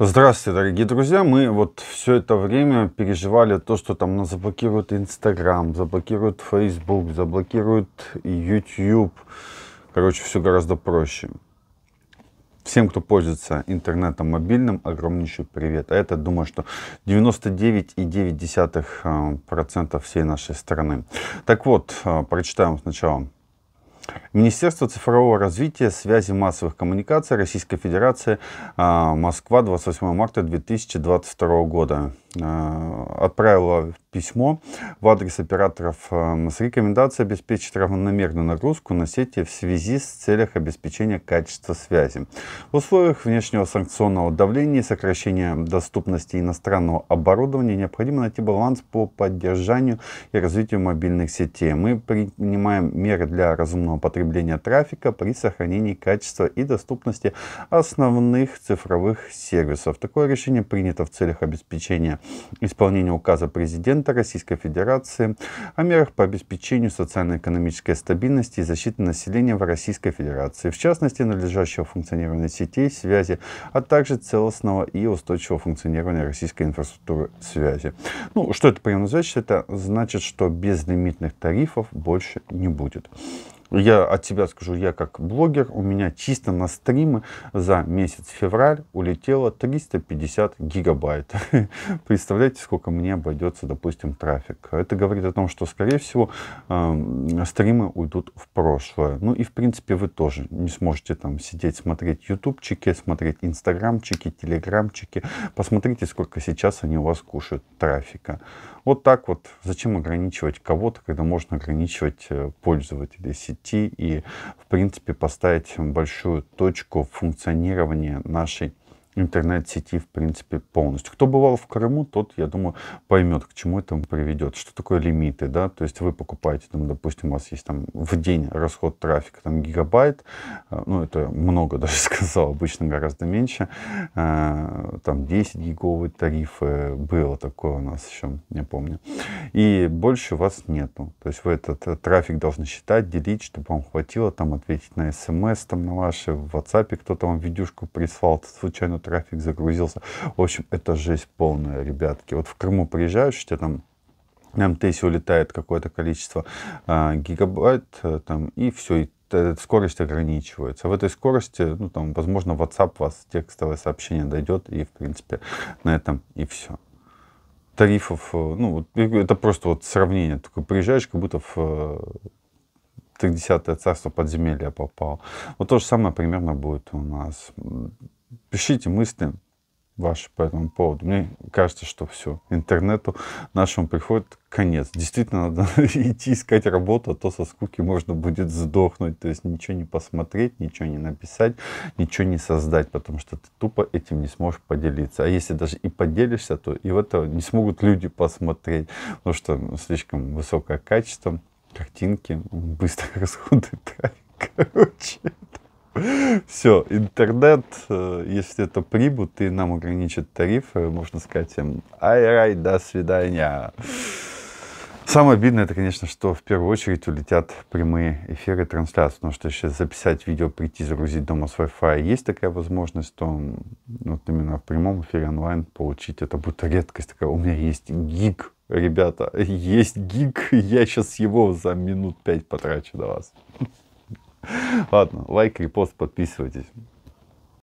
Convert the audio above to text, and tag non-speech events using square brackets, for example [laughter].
Здравствуйте, дорогие друзья. Мы вот все это время переживали то, что там нас заблокируют Инстаграм, заблокируют Facebook, заблокируют YouTube. Короче, все гораздо проще. Всем, кто пользуется интернетом мобильным, огромнейший привет. А это, думаю, что 99,9% а, всей нашей страны. Так вот, а, прочитаем сначала Министерство цифрового развития, связи массовых коммуникаций Российской Федерации, а, Москва, 28 марта 2022 года. А, отправила письмо в адрес операторов а, с рекомендацией обеспечить равномерную нагрузку на сети в связи с целях обеспечения качества связи. В условиях внешнего санкционного давления и сокращения доступности иностранного оборудования необходимо найти баланс по поддержанию и развитию мобильных сетей. Мы принимаем меры для разумного потребления трафика при сохранении качества и доступности основных цифровых сервисов. Такое решение принято в целях обеспечения исполнения указа президента Российской Федерации о мерах по обеспечению социально-экономической стабильности и защиты населения в Российской Федерации, в частности, надлежащего функционирования сетей, связи, а также целостного и устойчивого функционирования российской инфраструктуры связи. Ну, что это прямо значит? Это значит, что безлимитных тарифов больше не будет. Я от тебя скажу, я как блогер, у меня чисто на стримы за месяц февраль улетело 350 гигабайт. [laughs] Представляете, сколько мне обойдется, допустим, трафик. Это говорит о том, что, скорее всего, эм, стримы уйдут в прошлое. Ну и, в принципе, вы тоже не сможете там сидеть, смотреть ютубчики, смотреть инстаграмчики, телеграмчики. Посмотрите, сколько сейчас они у вас кушают трафика. Вот так вот. Зачем ограничивать кого-то, когда можно ограничивать э, пользователей сети? идти и, в принципе, поставить большую точку в нашей интернет-сети, в принципе, полностью. Кто бывал в Крыму, тот, я думаю, поймет, к чему это приведет. Что такое лимиты, да? То есть вы покупаете, там, допустим, у вас есть там в день расход трафика там гигабайт, э, ну, это много [laughs] даже сказал, обычно гораздо меньше, э, там 10 гиговые тарифы, было такое у нас еще, не помню. И больше у вас нету. То есть вы этот э, трафик должны считать, делить, чтобы вам хватило там ответить на смс, эм там на ваши, в WhatsApp кто-то вам видюшку прислал, случайно но трафик загрузился. В общем, это жесть полная, ребятки. Вот в Крыму приезжаешь, у тебя там на МТС улетает какое-то количество а, гигабайт, э, там, и все, и скорость ограничивается. В этой скорости, ну, там, возможно, WhatsApp вас текстовое сообщение дойдет, и, в принципе, на этом и все. Тарифов, э, ну, это просто вот сравнение. Только приезжаешь, как будто в 30-е э, царство подземелья попал. Вот то же самое примерно будет у нас. Пишите мысли ваши по этому поводу. Мне кажется, что все, интернету нашему приходит конец. Действительно, надо [laughs] идти искать работу, а то со скуки можно будет сдохнуть. То есть ничего не посмотреть, ничего не написать, ничего не создать, потому что ты тупо этим не сможешь поделиться. А если даже и поделишься, то и в это не смогут люди посмотреть, потому что слишком высокое качество, картинки, быстро [laughs] расходы [laughs] Короче, это все, интернет, э, если это прибут и нам ограничат тарифы, можно сказать им ай-рай, до свидания. Самое обидное, это, конечно, что в первую очередь улетят прямые эфиры трансляции, потому что сейчас записать видео, прийти, загрузить дома с Wi-Fi, есть такая возможность, то вот именно в прямом эфире онлайн получить это будет редкость такая. У меня есть гиг, ребята, [laughs] есть гиг, я сейчас его за минут пять потрачу на вас. Ладно, лайк, репост, подписывайтесь.